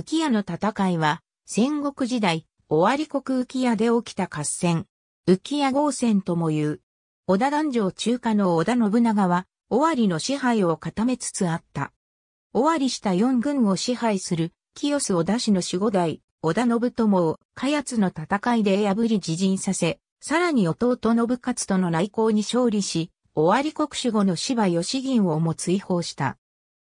浮屋の戦いは、戦国時代、尾張国浮屋で起きた合戦。浮屋合戦とも言う。織田壇上中華の織田信長は、尾張の支配を固めつつあった。尾張した四軍を支配する、清須織田氏の守護代、織田信友を、下奴の戦いで破り自陣させ、さらに弟信勝との内向に勝利し、尾張国守護の芝義銀をも追放した。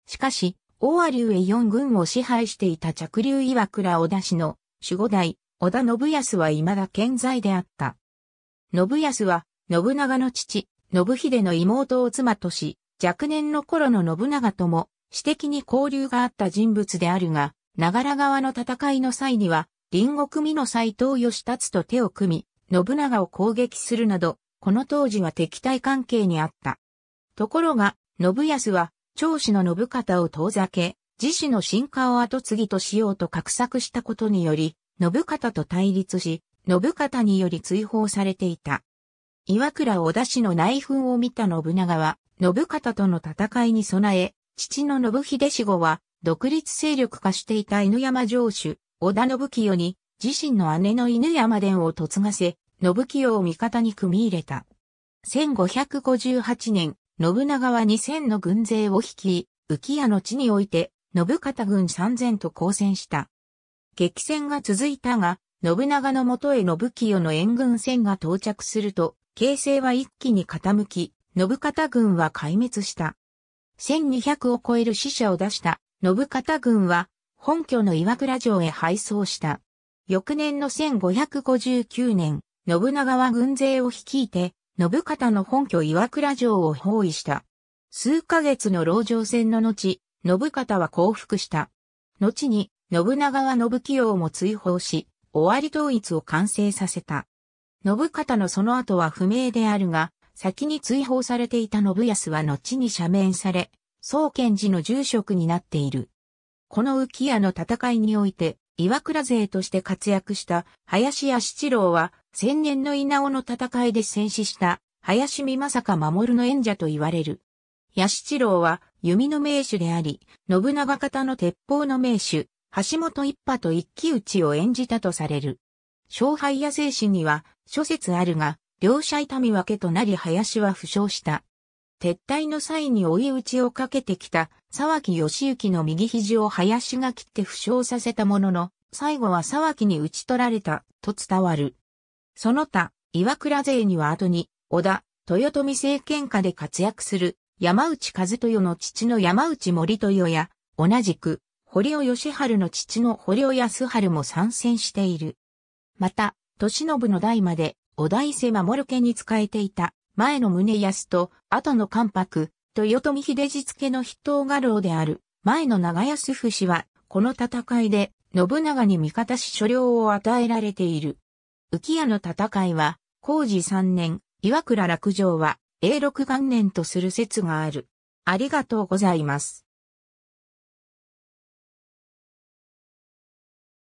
しかし、大竜へ四軍を支配していた着流岩倉小田氏の守護代、小田信康は未だ健在であった。信康は、信長の父、信秀の妹を妻とし、若年の頃の信長とも、私的に交流があった人物であるが、長良川の戦いの際には、隣国美の斎藤義達と手を組み、信長を攻撃するなど、この当時は敵対関係にあった。ところが、信康は長子の信方を遠ざけ、自死の進化を後継ぎとしようと画策したことにより、信方と対立し、信方により追放されていた。岩倉織田氏の内紛を見た信長は、信方との戦いに備え、父の信秀氏後は、独立勢力化していた犬山城主、織田信清に、自身の姉の犬山伝を嫁がせ、信清を味方に組み入れた。1558年、信長は2000の軍勢を率い、浮屋の地において、信方軍3000と交戦した。激戦が続いたが、信長のもとへ信清の援軍船が到着すると、形勢は一気に傾き、信方軍は壊滅した。1200を超える死者を出した信方軍は、本拠の岩倉城へ敗走した。翌年の1559年、信長は軍勢を率いて、信方の本拠岩倉城を包囲した。数ヶ月の籠城戦の後、信方は降伏した。後に、信長は信清も追放し、終わり統一を完成させた。信方のその後は不明であるが、先に追放されていた信康は後に赦免され、宗賢寺の住職になっている。この浮屋の戦いにおいて、岩倉勢として活躍した林屋七郎は千年の稲尾の戦いで戦死した林見正香守の演者と言われる。八七郎は弓の名手であり、信長方の鉄砲の名手、橋本一派と一騎打ちを演じたとされる。勝敗や生死には諸説あるが、両者痛み分けとなり林は負傷した。撤退の際に追い打ちをかけてきた沢木義行の右肘を林が切って負傷させたものの、最後は沢木に打ち取られたと伝わる。その他、岩倉勢には後に、織田、豊臣政権下で活躍する、山内和豊の父の山内森豊や、同じく、堀尾義春の父の堀尾康春も参戦している。また、利信の代まで、田伊勢守る家に仕えていた、前の宗康と、後の関白、豊臣秀次付の筆頭画廊である、前の長安府氏は、この戦いで、信長に味方し所領を与えられている。浮屋の戦いは、工事3年、岩倉落城は、永禄元年とする説がある。ありがとうございます。